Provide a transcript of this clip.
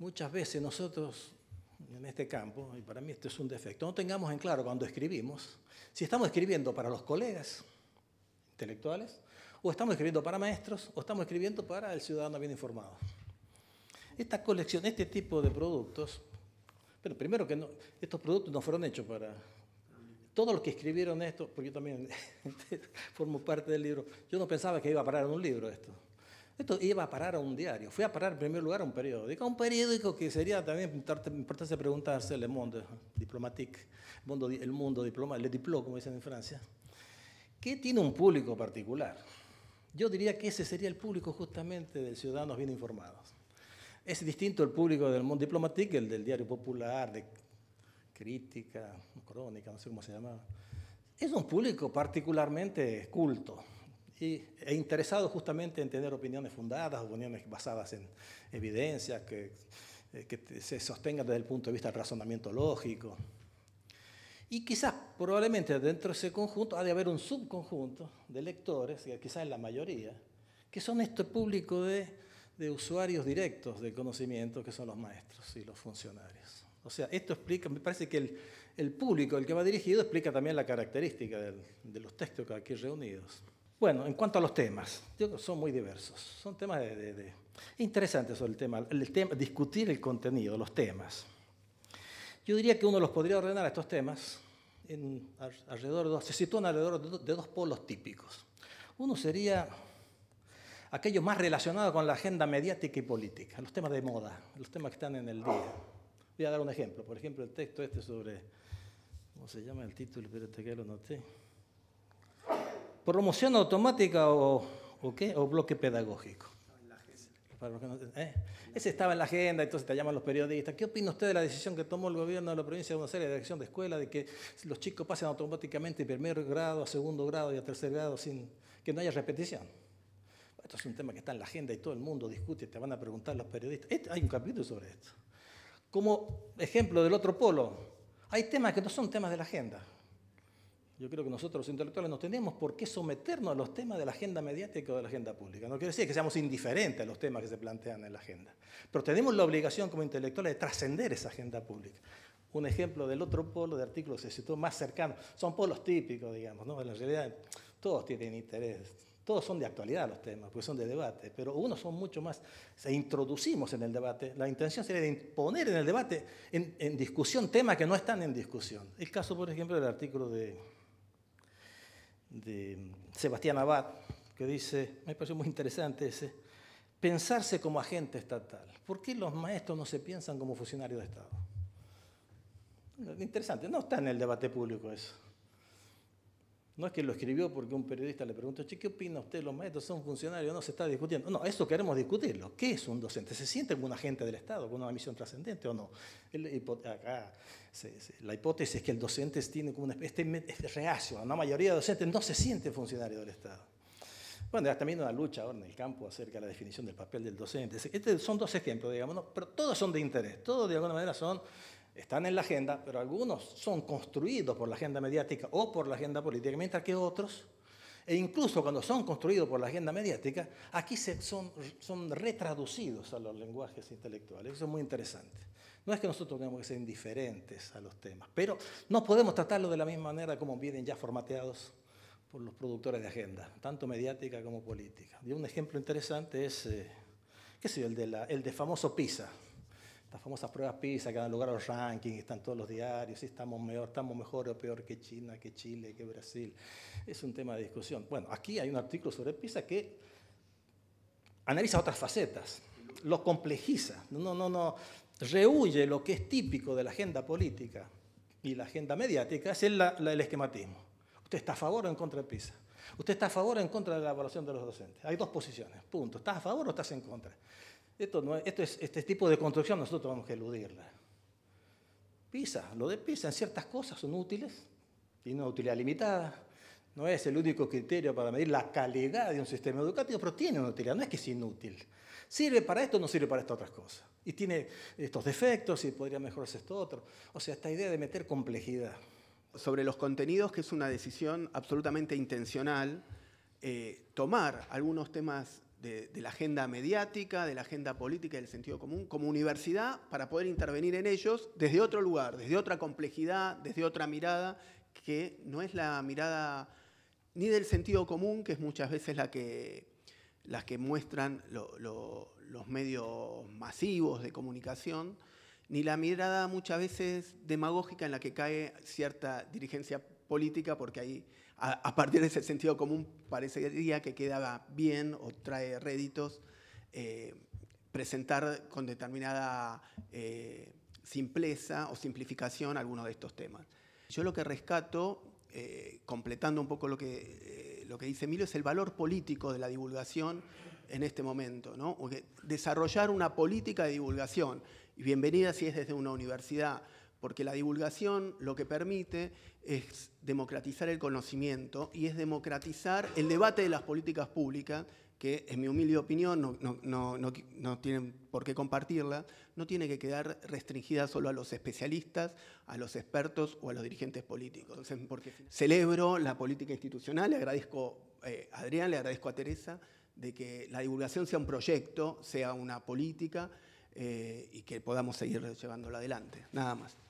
muchas veces nosotros en este campo, y para mí esto es un defecto, no tengamos en claro cuando escribimos si estamos escribiendo para los colegas intelectuales, o estamos escribiendo para maestros, o estamos escribiendo para el ciudadano bien informado. Esta colección, este tipo de productos, pero primero que no, estos productos no fueron hechos para... Todos los que escribieron esto, porque yo también formo parte del libro, yo no pensaba que iba a parar en un libro esto. Esto iba a parar a un diario. Fui a parar en primer lugar a un periódico. a Un periódico que sería también importante preguntarse Le Monde Diplomatique, el mundo diplomático, Le diplo como dicen en Francia. ¿Qué tiene un público particular? Yo diría que ese sería el público justamente de ciudadanos bien informados. Es distinto el público del monde diplomatique, el del diario popular, de crítica, crónica, no sé cómo se llamaba. Es un público particularmente culto, y, e interesado justamente en tener opiniones fundadas, opiniones basadas en evidencias, que, eh, se sostengan desde el punto de vista del razonamiento lógico. Y quizás, probablemente dentro de ese conjunto, ha de haber un subconjunto de lectores, quizás en la mayoría, que son este público de, usuarios directos de conocimiento, que son los maestros y los funcionarios. O sea, esto explica, me parece que el, público el que va dirigido explica también la característica de los textos que aquí reunidos. Bueno, en cuanto a los temas, son muy diversos. Son temas de, interesantes sobre el tema, el tema, discutir el contenido, los temas. Yo diría que uno los podría ordenar estos temas alrededor se sitúan alrededor de dos polos típicos. Uno sería aquellos más relacionados con la agenda mediática y política, los temas de moda, los temas que están en el día. Voy a dar un ejemplo, por ejemplo, el texto este sobre, ¿cómo se llama el título? Espérate que lo noté promoción automática o, qué? o bloque pedagógico. ¿eh? Ese estaba en la agenda, entonces te llaman los periodistas. ¿Qué opina usted de la decisión que tomó el gobierno de la provincia de Buenos Aires, de dirección de escuela, de que los chicos pasen automáticamente de primer grado a segundo grado y a tercer grado sin que no haya repetición? Esto es un tema que está en la agenda y todo el mundo discute, te van a preguntar los periodistas. Este, hay un capítulo sobre esto. Como ejemplo del otro polo, hay temas que no son temas de la agenda yo creo que nosotros los intelectuales no tenemos por qué someternos a los temas de la agenda mediática o de la agenda pública. No quiere decir que seamos indiferentes a los temas que se plantean en la agenda, pero tenemos la obligación como intelectuales de trascender esa agenda pública. Un ejemplo del otro polo de artículos que se citó más cercano, son polos típicos, digamos, en realidad todos tienen interés, todos son de actualidad los temas, porque son de debate, pero unos son mucho más, se introducimos en el debate, la intención sería de poner en el debate, en discusión, temas que no están en discusión. El caso, por ejemplo, del artículo de de Sebastián Abad, que dice, me parece muy interesante ese, pensarse como agente estatal. ¿Por qué los maestros no se piensan como funcionarios de Estado? Interesante, no está en el debate público eso. No es que lo escribió porque un periodista le preguntó, che, ¿qué opina usted? Los maestros son funcionarios, no se está discutiendo. No, eso queremos discutirlo. ¿Qué es un docente? ¿Se siente como agente del Estado, con una misión trascendente o no? acá la hipótesis es que el docente tiene como una especie, este de reacción. reacio, la mayoría de docentes no se siente funcionario del Estado. Bueno, también una lucha ahora en el campo acerca de la definición del papel del docente. Estos son dos ejemplos, digamos, pero todos son de interés, todos de alguna manera son están en la agenda, pero algunos son construidos por la agenda mediática o por la agenda política, mientras que otros, e incluso cuando son construidos por la agenda mediática, aquí se son, son retraducidos a los lenguajes intelectuales. Eso es muy interesante. No es que nosotros tengamos que ser indiferentes a los temas, pero no podemos tratarlo de la misma manera como vienen ya formateados por los productores de agenda, tanto mediática como política. Y un ejemplo interesante es, eh, qué sé el de, la, el de famoso PISA. Las famosas pruebas PISA que dan lugar a los rankings, están todos los diarios, si estamos mejor, estamos mejor o peor que China, que Chile, que Brasil. Es un tema de discusión. Bueno, aquí hay un artículo sobre PISA que analiza otras facetas, lo complejiza, no, no, no, rehuye lo que es típico de la agenda política y la agenda mediática, es el, el esquematismo. ¿Usted está a favor o en contra de PISA? ¿Usted está a favor o en contra de la evaluación de los docentes? Hay dos posiciones, punto. ¿Estás a favor o estás en contra? Esto no, es, este tipo de construcción nosotros vamos que eludirla. Pisa, lo de Pisa, en ciertas cosas son útiles, tiene una utilidad limitada, no es el único criterio para medir la calidad de un sistema educativo, pero tiene una utilidad, no es que es inútil. Sirve para esto, no sirve para estas otras cosas. Y tiene estos defectos y podría mejorarse esto otro. O sea, esta idea de meter complejidad. Sobre los contenidos, que es una decisión absolutamente intencional, eh, tomar algunos temas de, la agenda mediática, de la agenda política y del sentido común, como universidad, para poder intervenir en ellos desde otro lugar, desde otra complejidad, desde otra mirada, que no es la mirada ni del sentido común, que es muchas veces la que, que muestran los medios masivos de comunicación, ni la mirada muchas veces demagógica en la que cae cierta dirigencia política, porque ahí a, partir de ese sentido común parecería que quedaba bien o trae réditos eh, presentar con determinada eh, simpleza o simplificación algunos de estos temas. Yo lo que rescato, eh, completando un poco lo que, dice Emilio, es el valor político de la divulgación en este momento, desarrollar una política de divulgación, y bienvenida si es desde una universidad, porque la divulgación lo que permite es democratizar el conocimiento y es democratizar el debate de las políticas públicas, que en mi humilde opinión no, tienen por qué compartirla, no tiene que quedar restringida solo a los especialistas, a los expertos o a los dirigentes políticos. porque celebro la política institucional, le agradezco eh, a Adrián, le agradezco a Teresa, de que la divulgación sea un proyecto, sea una política. Eh, y que podamos seguir llevándola adelante. Nada más.